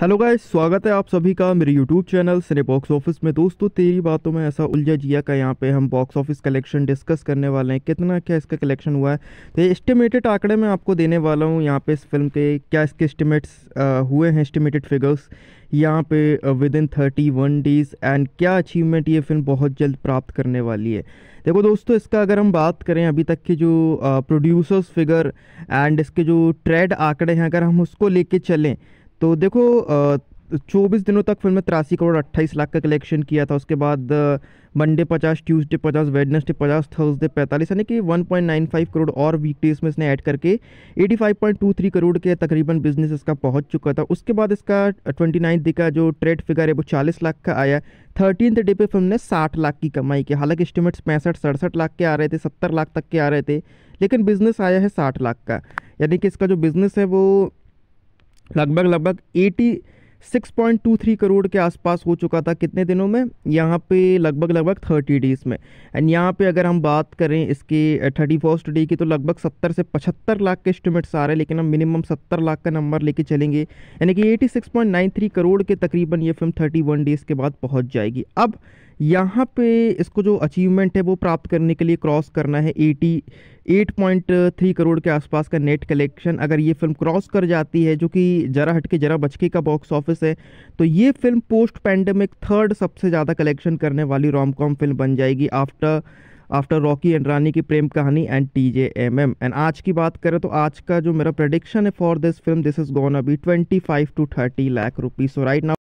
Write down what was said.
hello guys स्वागत है आप सभी का मेरे YouTube channel cine box office में दोस्तों तेरी बातों में ऐसा उलझा जिया का यहाँ पे हम बॉक्स ऑफिस कलेक्शन डिस्कस करने वाले हैं कितना क्या इसका कलेक्शन हुआ है तो एस्टिमेटेड आंकड़े मैं आपको देने वाला हूँ यहाँ पे इस फिल्म के क्या इसके एस्टिमेट्स हुए हैं एस्टिमेटेड फिगर्स यहाँ पे within thirty one days and क्या अचीवमेंट ये फिल्म बहुत जल्द प्राप्त करने वाली है देखो दोस्तों इसका अगर हम बात करें अभी तक के जो प्रोड्यूसर्स फिगर एंड इसके जो ट्रेड आंकड़े हैं अगर हम उसको लेके चलें तो देखो चौबीस दिनों तक फिल्म ने तिरासी करोड़ अट्ठाईस लाख का कलेक्शन किया था उसके बाद मंडे पचास ट्यूसडे पचास वेडनेसडे पचास थर्सडे पैंतालीस यानी कि one point nine five crore और वीकडेज में इसने ऐड करके eighty five point two three crore के तकरीबन बिजनेस इसका पहुंच चुका था उसके बाद इसका ट्वेंटी नाइन्थ का जो ट्रेड फिगर है वो चालीस लाख का आया थर्टीन डे पे फिल्म ने साठ लाख की कमाई की हालांकि एस्टिमेट्स पैंसठ सड़सठ लाख के आ रहे थे सत्तर लाख तक के आ रहे थे लेकिन बिजनेस आया है साठ लाख का यानी कि इसका जो बिज़नेस है वो लगभग लगभग eighty six point two three crore के आसपास हो चुका था कितने दिनों में यहाँ पे लगभग लगभग थर्टी डेज़ में एंड यहाँ पे अगर हम बात करें इसके थर्टी फर्स्ट डे की तो लगभग सत्तर से पचहत्तर लाख के एस्टिमेट्स आ रहे हैं लेकिन हम मिनिमम सत्तर लाख का नंबर लेके चलेंगे यानी कि eighty six point nine three crore के तकरीबन ये फिल्म थर्टी वन डेज़ के बाद पहुँच जाएगी अब यहाँ पे इसको जो अचीवमेंट है वो प्राप्त करने के लिए क्रॉस करना है eighty eight point three crore के आसपास का नेट कलेक्शन अगर ये फिल्म क्रॉस कर जाती है जो कि जरा हटके जरा बचके का बॉक्स ऑफिस है तो ये फिल्म पोस्ट पैंडमिक थर्ड सबसे ज़्यादा कलेक्शन करने वाली रॉम कॉम फिल्म बन जाएगी after after Rocky and Rani ki Prem Kahani and T J M M and आज की बात करें तो आज का जो मेरा प्रडिक्शन है for this film this is gone अभी twenty five to thirty lakh rupees so right now